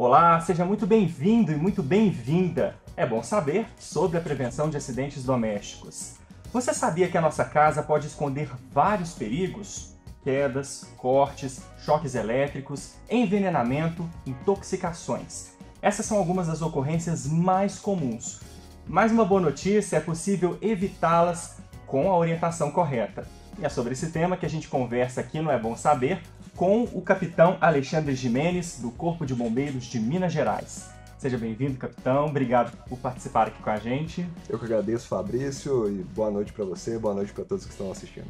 Olá, seja muito bem-vindo e muito bem-vinda. É bom saber sobre a prevenção de acidentes domésticos. Você sabia que a nossa casa pode esconder vários perigos? Quedas, cortes, choques elétricos, envenenamento, intoxicações. Essas são algumas das ocorrências mais comuns. Mais uma boa notícia é possível evitá-las com a orientação correta. E é sobre esse tema que a gente conversa aqui no É Bom Saber com o capitão Alexandre Jimenez, do Corpo de Bombeiros de Minas Gerais. Seja bem-vindo, capitão. Obrigado por participar aqui com a gente. Eu que agradeço, Fabrício, e boa noite para você, boa noite para todos que estão assistindo.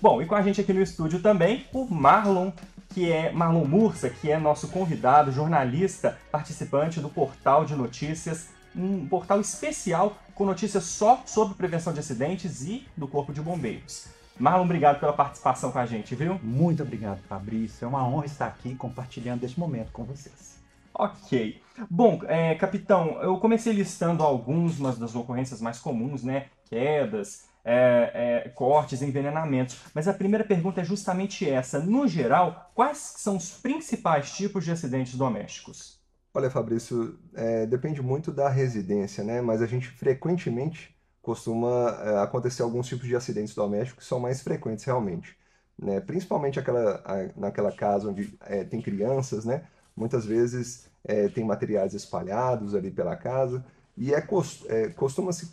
Bom, e com a gente aqui no estúdio também o Marlon, que é Marlon Mursa, que é nosso convidado, jornalista, participante do portal de notícias, um portal especial com notícias só sobre prevenção de acidentes e do Corpo de Bombeiros. Marlon, obrigado pela participação com a gente, viu? Muito obrigado, Fabrício. É uma honra estar aqui compartilhando este momento com vocês. Ok. Bom, é, capitão, eu comecei listando algumas das ocorrências mais comuns, né? Quedas, é, é, cortes, envenenamentos. Mas a primeira pergunta é justamente essa. No geral, quais são os principais tipos de acidentes domésticos? Olha, Fabrício, é, depende muito da residência, né? Mas a gente frequentemente costuma eh, acontecer alguns tipos de acidentes domésticos que são mais frequentes realmente. Né? Principalmente aquela, naquela casa onde é, tem crianças, né? Muitas vezes é, tem materiais espalhados ali pela casa e é, é costuma se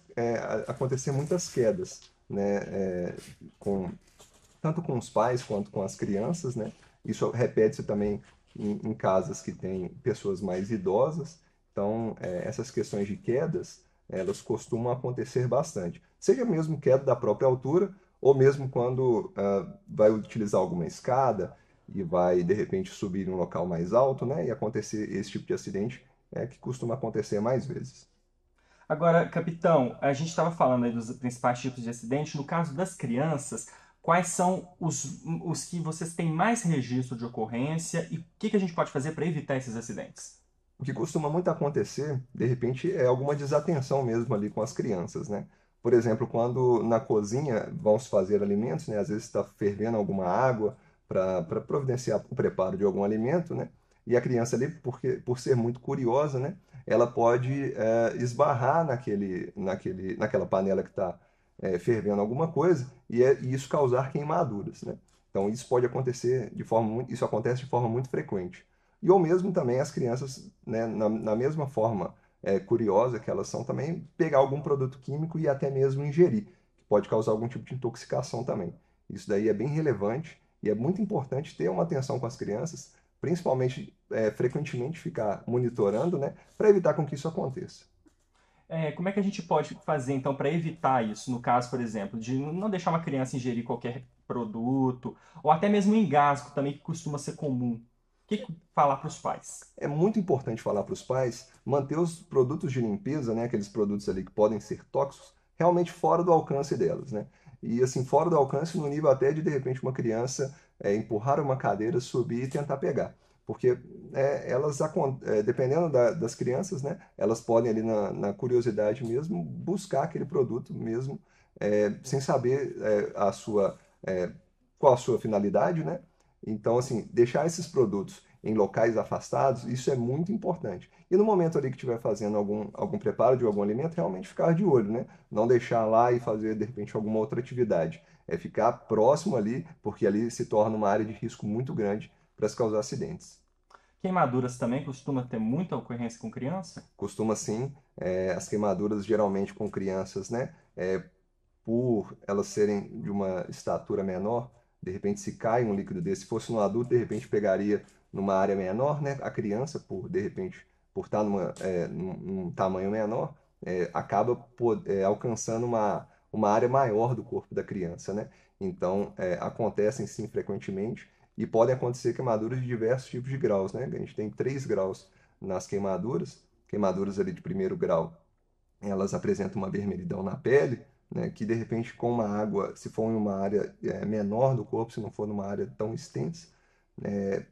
acontecer muitas quedas, né? com tanto com os pais quanto com as crianças, né? Isso repete-se também em, em, casas que têm pessoas mais idosas. Então, essas questões de quedas elas costumam acontecer bastante, seja mesmo queda da própria altura, ou mesmo quando uh, vai utilizar alguma escada e vai de repente subir em um local mais alto, né, e acontecer esse tipo de acidente é que costuma acontecer mais vezes. Agora, capitão, a gente estava falando aí dos principais tipos de acidente. No caso das crianças, quais são os, os que vocês têm mais registro de ocorrência e o que, que a gente pode fazer para evitar esses acidentes? O que costuma muito acontecer, de repente, é alguma desatenção mesmo ali com as crianças, né? Por exemplo, quando na cozinha vão se fazer alimentos, né? Às vezes está fervendo alguma água para providenciar o preparo de algum alimento, né? E a criança ali, porque, por ser muito curiosa, né? Ela pode é, esbarrar naquele, naquele, naquela panela que está é, fervendo alguma coisa e, é, e isso causar queimaduras, né? Então isso pode acontecer de forma isso acontece de forma muito frequente e ou mesmo também as crianças, né, na, na mesma forma é, curiosa que elas são, também pegar algum produto químico e até mesmo ingerir, que pode causar algum tipo de intoxicação também. Isso daí é bem relevante e é muito importante ter uma atenção com as crianças, principalmente é, frequentemente ficar monitorando, né, para evitar com que isso aconteça. É, como é que a gente pode fazer então para evitar isso? No caso, por exemplo, de não deixar uma criança ingerir qualquer produto, ou até mesmo engasgo também que costuma ser comum que falar para os pais? É muito importante falar para os pais manter os produtos de limpeza, né, aqueles produtos ali que podem ser tóxicos, realmente fora do alcance delas, né? E assim, fora do alcance no nível até de de repente uma criança é, empurrar uma cadeira, subir e tentar pegar. Porque é, elas, é, dependendo da, das crianças, né, elas podem ali na, na curiosidade mesmo buscar aquele produto mesmo, é, sem saber é, a sua, é, qual a sua finalidade, né? Então, assim, deixar esses produtos em locais afastados, isso é muito importante. E no momento ali que estiver fazendo algum, algum preparo de algum alimento, realmente ficar de olho, né? Não deixar lá e fazer, de repente, alguma outra atividade. É ficar próximo ali, porque ali se torna uma área de risco muito grande para se causar acidentes. Queimaduras também costuma ter muita ocorrência com criança? Costuma sim. É, as queimaduras geralmente com crianças, né? É, por elas serem de uma estatura menor, de repente se cai um líquido desse, fosse no adulto, de repente pegaria numa área menor, né? A criança, por de repente, por estar tá numa, é, num, num, tamanho menor, é, acaba por, é, alcançando uma, uma área maior do corpo da criança, né? Então, é, acontecem sim frequentemente e podem acontecer queimaduras de diversos tipos de graus, né? A gente tem três graus nas queimaduras, queimaduras ali de primeiro grau, elas apresentam uma vermelhidão na pele, né, que de repente com uma água, se for em uma área é, menor do corpo, se não for numa área tão extensa, é,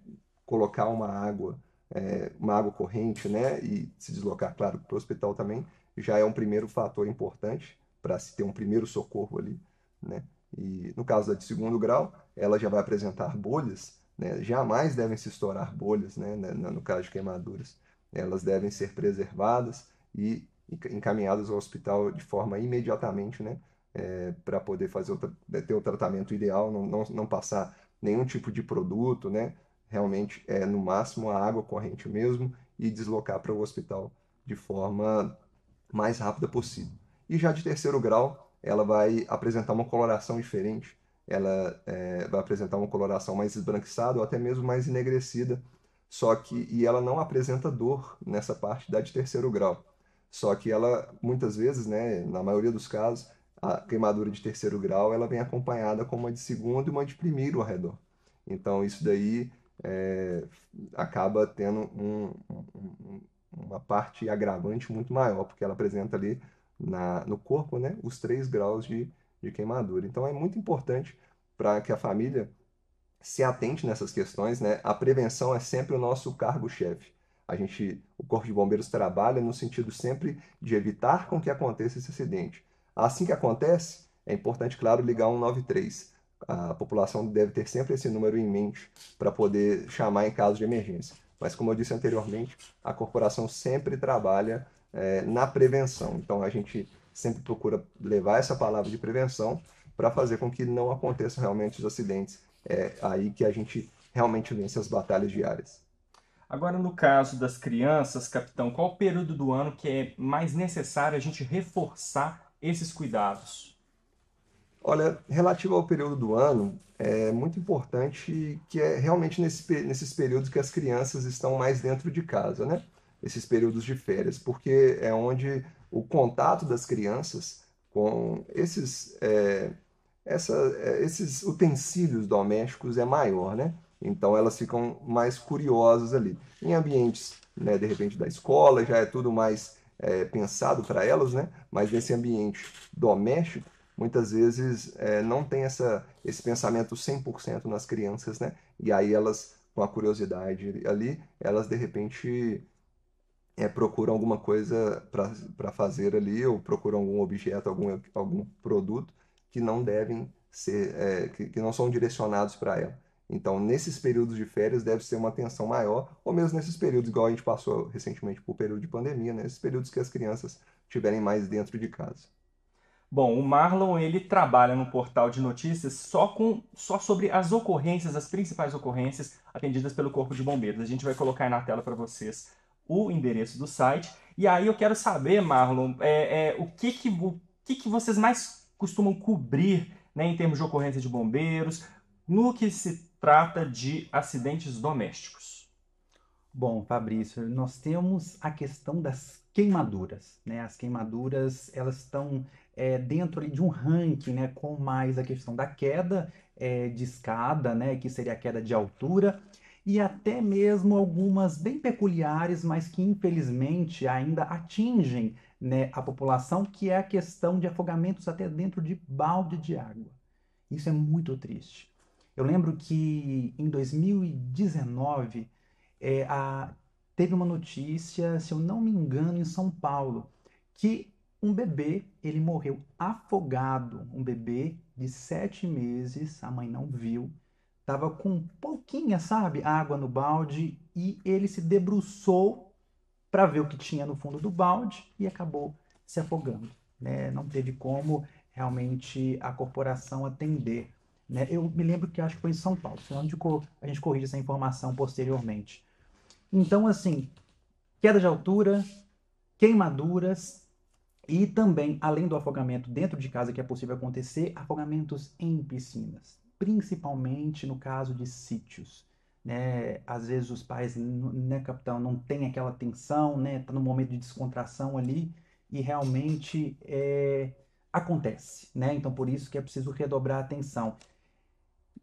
colocar uma água, é, uma água corrente, né, e se deslocar, claro, para o hospital também, já é um primeiro fator importante para se ter um primeiro socorro ali, né? E no caso da de segundo grau, ela já vai apresentar bolhas, né? Jamais devem se estourar bolhas, né? né no caso de queimaduras, elas devem ser preservadas e encaminhadas ao hospital de forma imediatamente, né? É, para poder fazer o, é, ter o tratamento ideal, não, não, não, passar nenhum tipo de produto, né? Realmente é no máximo a água corrente mesmo e deslocar para o hospital de forma mais rápida possível. E já de terceiro grau, ela vai apresentar uma coloração diferente, ela é, vai apresentar uma coloração mais esbranquiçada ou até mesmo mais enegrecida, só que e ela não apresenta dor nessa parte da de terceiro grau. Só que ela, muitas vezes, né, na maioria dos casos, a queimadura de terceiro grau ela vem acompanhada com uma de segundo e uma de primeiro ao redor. Então, isso daí é, acaba tendo um, um, uma parte agravante muito maior, porque ela apresenta ali na, no corpo né, os três graus de, de queimadura. Então, é muito importante para que a família se atente nessas questões. Né? A prevenção é sempre o nosso cargo-chefe. A gente, o Corpo de Bombeiros trabalha no sentido sempre de evitar com que aconteça esse acidente. Assim que acontece, é importante, claro, ligar 193. A população deve ter sempre esse número em mente para poder chamar em caso de emergência. Mas, como eu disse anteriormente, a corporação sempre trabalha é, na prevenção. Então, a gente sempre procura levar essa palavra de prevenção para fazer com que não aconteçam realmente os acidentes. É aí que a gente realmente vence as batalhas diárias. Agora, no caso das crianças, capitão, qual o período do ano que é mais necessário a gente reforçar esses cuidados? Olha, relativo ao período do ano, é muito importante que é realmente nesse, nesses períodos que as crianças estão mais dentro de casa, né? Esses períodos de férias, porque é onde o contato das crianças com esses, é, essa, é, esses utensílios domésticos é maior, né? Então elas ficam mais curiosas ali. Em ambientes, né, de repente, da escola, já é tudo mais é, pensado para elas, né? mas nesse ambiente doméstico, muitas vezes é, não tem essa, esse pensamento 100% nas crianças, né? e aí elas, com a curiosidade ali, elas de repente é, procuram alguma coisa para fazer ali, ou procuram algum objeto, algum, algum produto que não devem ser, é, que, que não são direcionados para elas então, nesses períodos de férias deve ser uma atenção maior, ou mesmo nesses períodos, igual a gente passou recentemente por período de pandemia, né? nesses períodos que as crianças estiverem mais dentro de casa. Bom, o Marlon ele trabalha no portal de notícias só com só sobre as ocorrências, as principais ocorrências atendidas pelo Corpo de Bombeiros. A gente vai colocar aí na tela para vocês o endereço do site. E aí eu quero saber, Marlon, é, é, o que que o que que vocês mais costumam cobrir, né, em termos de ocorrência de bombeiros, no que se trata de acidentes domésticos. Bom, Fabrício, nós temos a questão das queimaduras, né? As queimaduras, elas estão é, dentro ali de um ranking, né? Com mais a questão da queda é, de escada, né? Que seria a queda de altura e até mesmo algumas bem peculiares, mas que infelizmente ainda atingem né, a população, que é a questão de afogamentos até dentro de balde de água. Isso é muito triste. Eu lembro que em 2019 é, a, teve uma notícia, se eu não me engano, em São Paulo, que um bebê ele morreu afogado, um bebê de sete meses, a mãe não viu, estava com pouquinha, sabe, água no balde e ele se debruçou para ver o que tinha no fundo do balde e acabou se afogando. Né? Não teve como realmente a corporação atender né? Eu me lembro que acho que foi em São Paulo, se não a gente corrige essa informação posteriormente. Então, assim, queda de altura, queimaduras e também, além do afogamento dentro de casa que é possível acontecer, afogamentos em piscinas, principalmente no caso de sítios. Né? Às vezes os pais, né, capitão, não tem aquela tensão, né? Tá no momento de descontração ali e realmente é, acontece, né? Então por isso que é preciso redobrar a atenção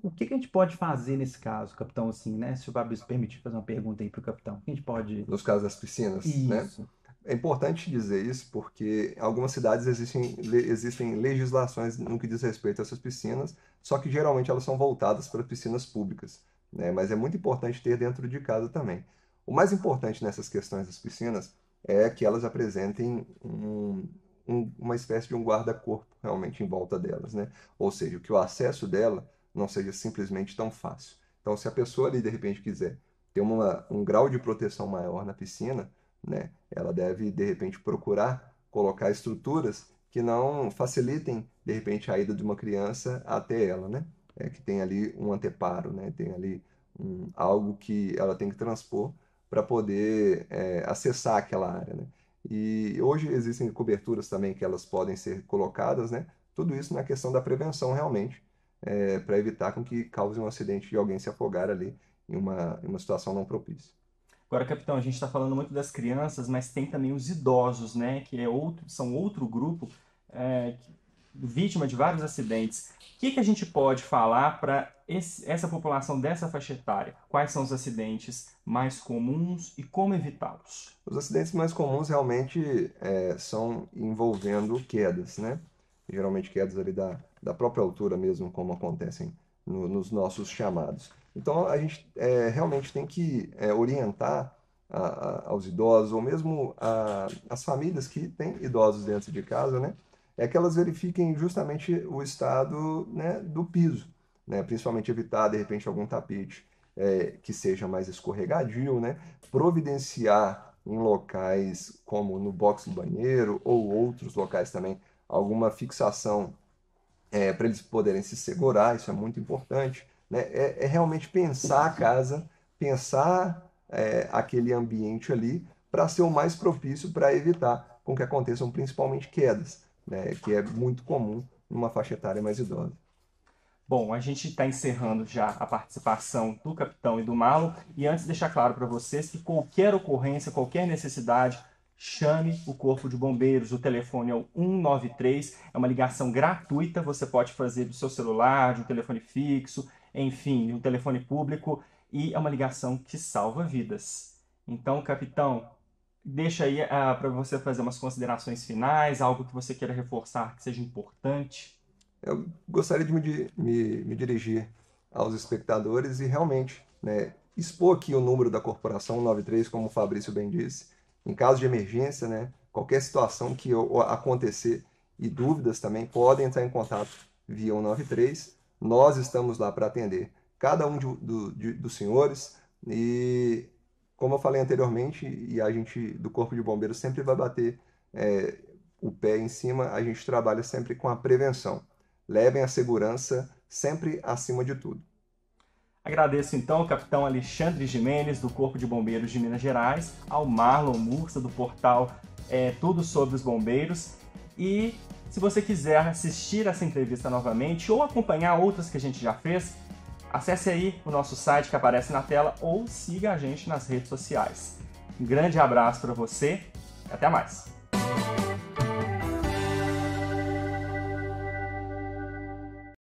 o que, que, a gente pode fazer nesse caso, capitão, assim, né? Se o Fabrício permitir fazer uma pergunta aí para o capitão, o que a gente pode. Nos casos das piscinas, né? isso. né? É importante dizer isso porque em algumas cidades existem, existem legislações no que diz respeito a essas piscinas, só que geralmente elas são voltadas para piscinas públicas, né? Mas é muito importante ter dentro de casa também. O mais importante nessas questões das piscinas é que elas apresentem um, um, uma espécie de um guarda-corpo realmente em volta delas, né? Ou seja, que o acesso dela não seja simplesmente tão fácil. Então, se a pessoa ali de repente quiser ter uma, um grau de proteção maior na piscina, né, ela deve de repente procurar colocar estruturas que não facilitem de repente a ida de uma criança até ela, né? É, que tem ali um anteparo, né? Tem ali um, algo que ela tem que transpor para poder é, acessar aquela área, né? E hoje existem coberturas também que elas podem ser colocadas, né? Tudo isso na questão da prevenção realmente, é, para evitar com que cause um acidente e alguém se afogar ali em uma, em uma situação não propícia. Agora, capitão, a gente está falando muito das crianças, mas tem também os idosos, né? Que é outro, são outro grupo é, vítima de vários acidentes. O que, que a gente pode falar para essa população dessa faixa etária? Quais são os acidentes mais comuns e como evitá-los? Os acidentes mais comuns realmente é, são envolvendo quedas, né? Geralmente quedas ali da da própria altura mesmo, como acontecem no, nos nossos chamados. Então, a gente é, realmente tem que é, orientar a, a, aos idosos, ou mesmo a, as famílias que têm idosos dentro de casa, né? É que elas verifiquem justamente o estado né, do piso, né? Principalmente evitar, de repente, algum tapete é, que seja mais escorregadio, né? Providenciar em locais como no box do banheiro ou outros locais também alguma fixação é, para eles poderem se segurar, isso é muito importante. Né? É, é realmente pensar a casa, pensar é, aquele ambiente ali para ser o mais propício para evitar com que aconteçam principalmente quedas, né? que é muito comum numa faixa etária mais idosa. Bom, a gente está encerrando já a participação do capitão e do Malo. E antes, deixar claro para vocês que qualquer ocorrência, qualquer necessidade, chame o Corpo de Bombeiros. O telefone é o 193, é uma ligação gratuita, você pode fazer do seu celular, de um telefone fixo, enfim, de um telefone público, e é uma ligação que salva vidas. Então, capitão, deixa aí uh, ah, para você fazer umas considerações finais, algo que você queira reforçar que seja importante. Eu gostaria de me, me, me dirigir aos espectadores e realmente né, expor aqui o número da corporação 93, como o Fabrício bem disse, em caso de emergência, né? Qualquer situação que acontecer e dúvidas também podem entrar em contato via 193. Nós estamos lá para atender cada um de, do, de, dos senhores e, como eu falei anteriormente, e a gente do Corpo de Bombeiros sempre vai bater é, o pé em cima, a gente trabalha sempre com a prevenção. Levem a segurança sempre acima de tudo. Agradeço então ao capitão Alexandre Jimenez, do Corpo de Bombeiros de Minas Gerais, ao Marlon Mursa, do portal é, Tudo Sobre os Bombeiros. E se você quiser assistir essa entrevista novamente ou acompanhar outras que a gente já fez, acesse aí o nosso site que aparece na tela ou siga a gente nas redes sociais. Um grande abraço para você, e até mais!